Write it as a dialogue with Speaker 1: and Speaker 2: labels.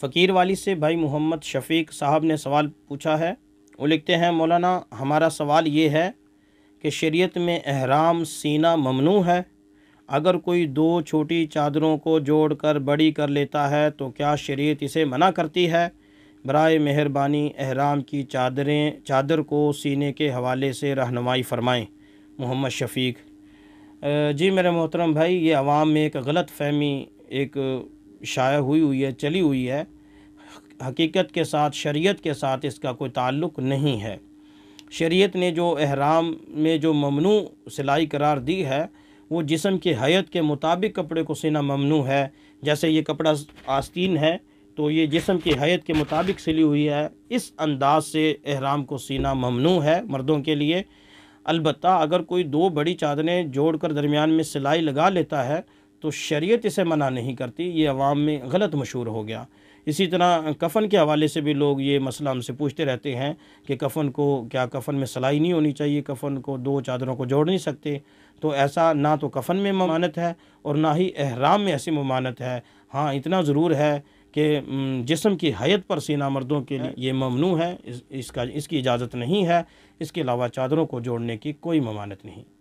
Speaker 1: फ़कीर वाली से भाई मोहम्मद शफीक साहब ने सवाल पूछा है वो लिखते हैं मौलाना हमारा सवाल ये है कि शरीयत में अहराम सीना ममनू है अगर कोई दो छोटी चादरों को जोड़कर बड़ी कर लेता है तो क्या शरीयत इसे मना करती है बरए मेहरबानी अहराम की चादरें चादर को सीने के हवाले से रहनुमाई फरमाएँ मोहम्मद शफीक जी मेरे मोहतरम भाई ये आवाम में एक गलत फहमी एक शाया हुई हुई है चली हुई है हकीकत के साथ शरीयत के साथ इसका कोई ताल्लुक नहीं है शरीयत ने जो अहराम में जो ममनू सिलाई करार दी है वो जिसम की हैत के मुताबिक कपड़े को सीना ममनू है जैसे ये कपड़ा आस्तीन है तो ये जिसम की हैत के मुताबिक सिली हुई है इस अंदाज से अहराम को सीना ममनू है मर्दों के लिए अलबत् अगर कोई दो बड़ी चादरें जोड़ कर दरमियान में सिलाई लगा लेता है तो शरीयत इसे मना नहीं करती ये अवाम में गलत मशहूर हो गया इसी तरह कफ़न के हवाले से भी लोग ये मसला हमसे पूछते रहते हैं कि कफ़न को क्या कफ़न में सलाई नहीं होनी चाहिए कफ़न को दो चादरों को जोड़ नहीं सकते तो ऐसा ना तो कफ़न में ममानत है और ना ही अहराम में ऐसी ममानत है हाँ इतना ज़रूर है कि जिसम की हैत पर सीना मर्दों के लिए ये ममनू है इस, इसका इसकी इजाज़त नहीं है इसके अलावा चादरों को जोड़ने की कोई ममानत नहीं